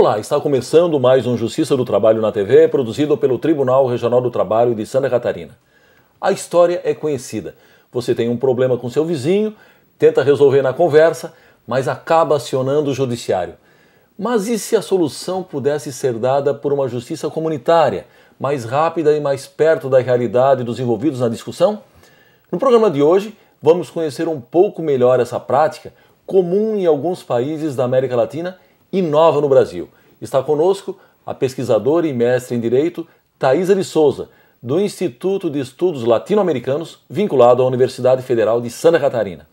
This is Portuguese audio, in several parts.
Olá, está começando mais um Justiça do Trabalho na TV, produzido pelo Tribunal Regional do Trabalho de Santa Catarina. A história é conhecida. Você tem um problema com seu vizinho, tenta resolver na conversa, mas acaba acionando o judiciário. Mas e se a solução pudesse ser dada por uma justiça comunitária, mais rápida e mais perto da realidade dos envolvidos na discussão? No programa de hoje, vamos conhecer um pouco melhor essa prática, comum em alguns países da América Latina e nova no Brasil. Está conosco a pesquisadora e mestre em Direito Thaisa de Souza, do Instituto de Estudos Latino-Americanos, vinculado à Universidade Federal de Santa Catarina.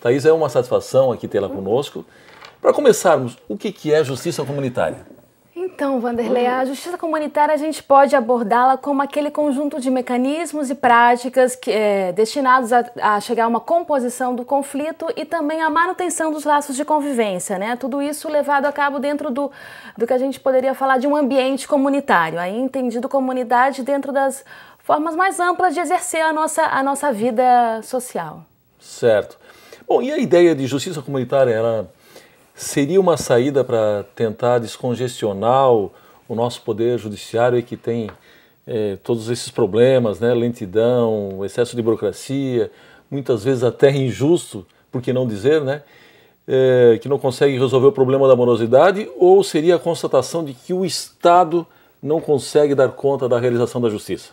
Thaisa, é uma satisfação aqui tê-la conosco. Para começarmos, o que é justiça comunitária? Então, Vanderlei, a justiça comunitária a gente pode abordá-la como aquele conjunto de mecanismos e práticas que, é, destinados a, a, chegar a uma composição do conflito e também a manutenção dos laços de convivência, né? Tudo isso levado a cabo dentro do, do que a gente poderia falar de um ambiente comunitário, aí entendido comunidade dentro das formas mais amplas de exercer a nossa, a nossa vida social. Certo. Bom, e a ideia de justiça comunitária, ela seria uma saída para tentar descongestionar o, nosso poder judiciário que tem é, todos esses problemas, né? lentidão, excesso de burocracia, muitas vezes até injusto, por que não dizer, né? É, que não consegue resolver o problema da morosidade, ou seria a constatação de que o Estado não consegue dar conta da realização da justiça?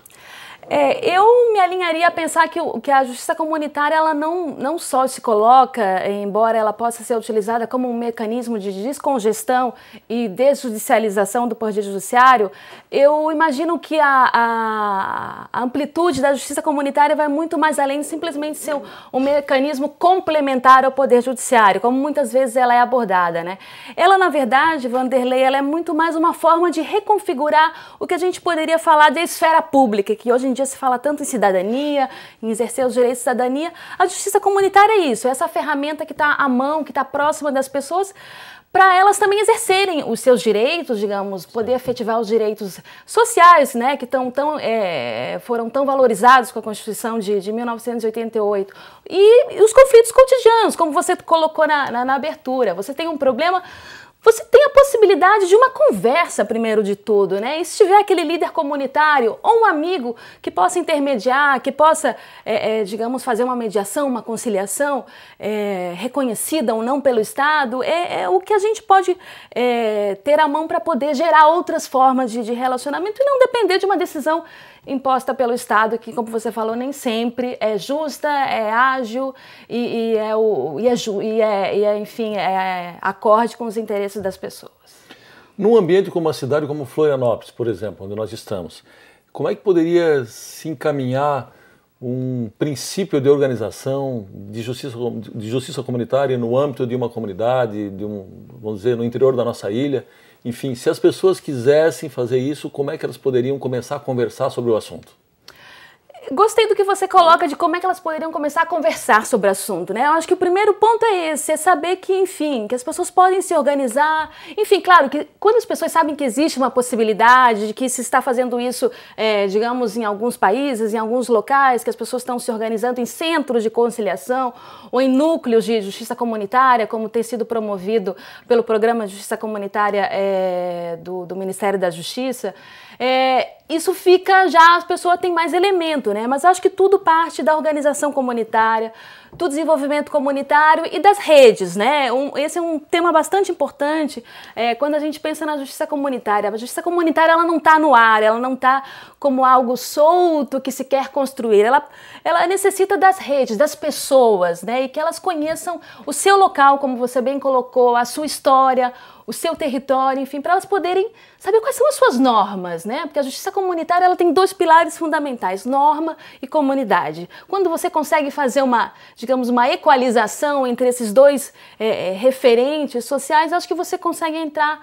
É, eu me alinharia a pensar que, que a justiça comunitária ela não, não só se coloca, embora ela possa ser utilizada como um mecanismo de descongestão e desjudicialização do poder judiciário, eu imagino que a, a amplitude da justiça comunitária vai muito mais além de simplesmente ser um, um, mecanismo complementar ao poder judiciário, como muitas vezes ela é abordada. Né? Ela, na verdade, Vanderlei, ela é muito mais uma forma de reconfigurar o que a gente poderia falar de esfera pública, que hoje em dia dia se fala tanto em cidadania, em exercer os direitos de cidadania. A justiça comunitária é isso, é essa ferramenta que está à mão, que está próxima das pessoas, para elas também exercerem os seus direitos, digamos, poder efetivar os direitos sociais, né, que tão, tão, é, foram tão valorizados com a Constituição de, de 1988. E, e, os conflitos cotidianos, como você colocou na, na, na abertura. Você tem um problema, você tem a possibilidade de uma conversa, primeiro de tudo, né? E se tiver aquele líder comunitário ou um amigo que possa intermediar, que possa, é, é, digamos, fazer uma mediação, uma conciliação é, reconhecida ou não pelo Estado, é, é o que a gente pode é, ter à mão para poder gerar outras formas de, de relacionamento e não depender de uma decisão imposta pelo Estado, que, como você falou, nem sempre é justa, é ágil e, e é, o, e, é, e, é, e é, enfim, é, é acorde com os interesses interesses das pessoas. Num ambiente como a cidade como Florianópolis, por exemplo, onde nós estamos, como é que poderia se encaminhar um princípio de organização de justiça, de justiça comunitária no âmbito de uma comunidade, de um, vamos dizer, no interior da nossa ilha? Enfim, se as pessoas quisessem fazer isso, como é que elas poderiam começar a conversar sobre o assunto? gostei do que você coloca de como é que elas poderiam começar a conversar sobre o assunto, né? Eu acho que o primeiro ponto é esse, é saber que, enfim, que as pessoas podem se organizar. Enfim, claro, que quando as pessoas sabem que existe uma possibilidade de que se está fazendo isso, é, digamos, em alguns países, em alguns locais, que as pessoas estão se organizando em centros de conciliação ou em núcleos de justiça comunitária, como tem sido promovido pelo Programa de Justiça Comunitária é, do, do Ministério da Justiça, é, isso fica já, as pessoas têm mais elemento, né? Mas acho que tudo parte da organização comunitária, do desenvolvimento comunitário e das redes, né? Um, esse é um tema bastante importante é, quando a gente pensa na justiça comunitária. A justiça comunitária ela não está no ar, ela não está como algo solto que se quer construir. Ela, ela necessita das redes, das pessoas, né? E que elas conheçam o seu local, como você bem colocou, a sua história, o seu território, enfim, para elas poderem saber quais são as suas normas, né? Porque a justiça comunitária ela tem dois pilares fundamentais, norma e comunidade. Quando você consegue fazer uma digamos, uma equalização entre esses dois é, é referentes sociais, acho que você consegue entrar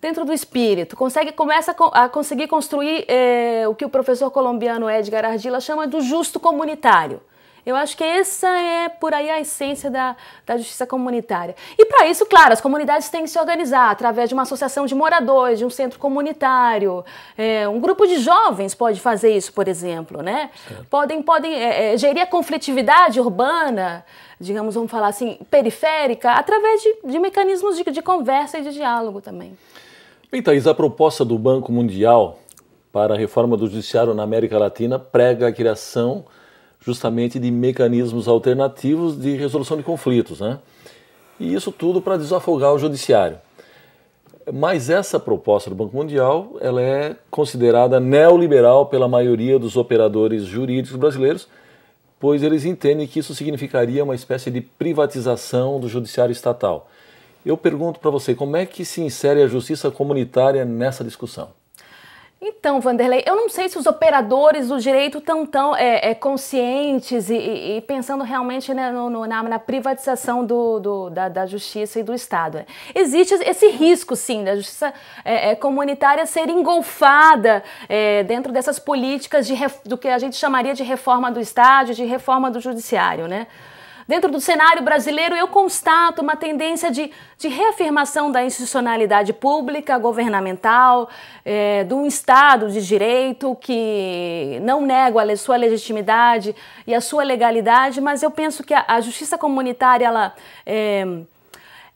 dentro do espírito, consegue começa a conseguir construir é, o que o professor colombiano Edgar Ardila chama do justo comunitário. Eu acho que essa é por aí a essência da, da justiça comunitária. E para isso, claro, as comunidades têm que se organizar através de uma associação de moradores, de um centro comunitário. É, um grupo de jovens pode fazer isso, por exemplo. Né? Certo. Podem, podem é, é, gerir a conflitividade urbana, digamos, vamos falar assim, periférica, através de, de mecanismos de, de conversa e de diálogo também. Bem, Thaís, a proposta do Banco Mundial para a reforma do judiciário na América Latina prega a criação justamente de mecanismos alternativos de resolução de conflitos, né? E isso tudo para desafogar o judiciário. Mas essa proposta do Banco Mundial, ela é considerada neoliberal pela maioria dos operadores jurídicos brasileiros, pois eles entendem que isso significaria uma espécie de privatização do judiciário estatal. Eu pergunto para você, como é que se insere a justiça comunitária nessa discussão? Então, Vanderlei, eu não sei se os operadores do direito estão tão é, é, conscientes e, e, pensando realmente né, no, no, na, na, privatização do, do, da, da, justiça e do Estado. Né? Existe esse risco, sim, da justiça é, é comunitária ser engolfada é, dentro dessas políticas de, do que a gente chamaria de reforma do Estado, de reforma do judiciário, né? Dentro do cenário brasileiro, eu constato uma tendência de, de reafirmação da institucionalidade pública, governamental, é, de um Estado de direito que não nego a sua legitimidade e a sua legalidade, mas eu penso que a, a justiça comunitária, ela. É,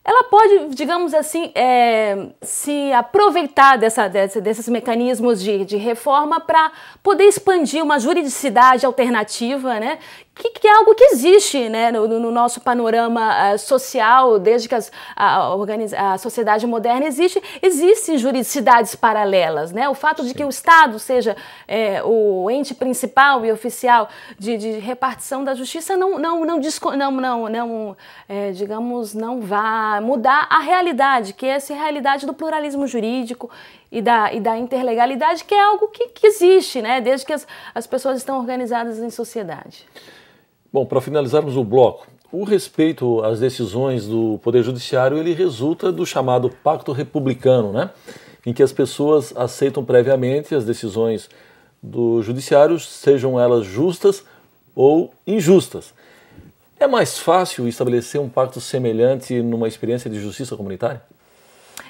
ela pode, digamos assim, é, se aproveitar dessa, dessa, desses mecanismos de, de reforma para poder expandir uma juridicidade alternativa, né, que, que, é algo que existe né, no, no nosso panorama uh, social, desde que as, a, a, sociedade moderna existe, existem juridicidades paralelas. Né? O fato Sim. de que o Estado seja é, o ente principal e oficial de, de, repartição da justiça não, não, não, não, não, não é, digamos, não vá mudar a realidade, que é essa realidade do pluralismo jurídico e da, e da interlegalidade, que é algo que, que existe, né? desde que as, as pessoas estão organizadas em sociedade. Bom, para finalizarmos o bloco, o respeito às decisões do Poder Judiciário ele resulta do chamado Pacto Republicano, né? em que as pessoas aceitam previamente as decisões do Judiciário, sejam elas justas ou injustas. É mais fácil estabelecer um pacto semelhante numa experiência de justiça comunitária?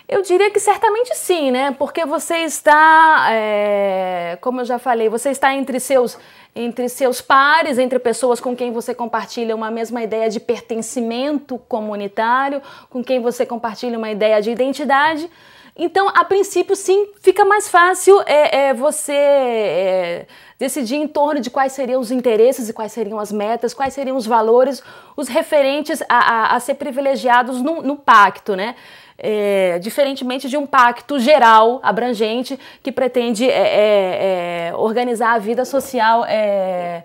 Eu diria que certamente sim, né? Porque você está, é, como eu já falei, você está entre seus, entre seus pares, entre pessoas com quem você compartilha uma mesma ideia de pertencimento comunitário, com quem você compartilha uma ideia de identidade. Então, a princípio, sim, fica mais fácil é, é você é, decidir em torno de quais seriam os interesses e quais seriam as metas, quais seriam os valores, os referentes a, a, a ser privilegiados no, no pacto, né? é, diferentemente de um pacto geral, abrangente, que pretende é, é, é organizar a vida social é,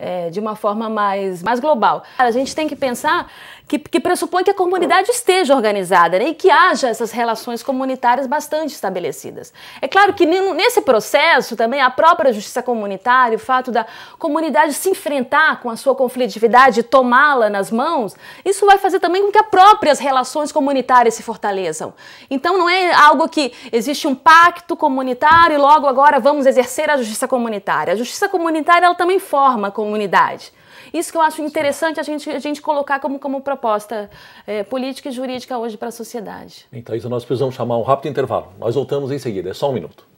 é, de uma forma mais, mais global. A gente tem que pensar que, que pressupõe que a comunidade esteja organizada né, e que haja essas relações comunitárias bastante estabelecidas. É claro que nesse processo também a própria justiça comunitária, o fato da comunidade se enfrentar com a sua conflitividade e tomá-la nas mãos, isso vai fazer também com que as próprias relações comunitárias se fortaleçam. Então não é algo que existe um pacto comunitário e logo agora vamos exercer a justiça comunitária. A justiça comunitária ela também forma com comunidade. Isso que eu acho interessante a gente, a gente colocar como, como proposta é, política e jurídica hoje para a sociedade. Então, isso nós precisamos chamar um rápido intervalo. Nós voltamos em seguida, é só um minuto.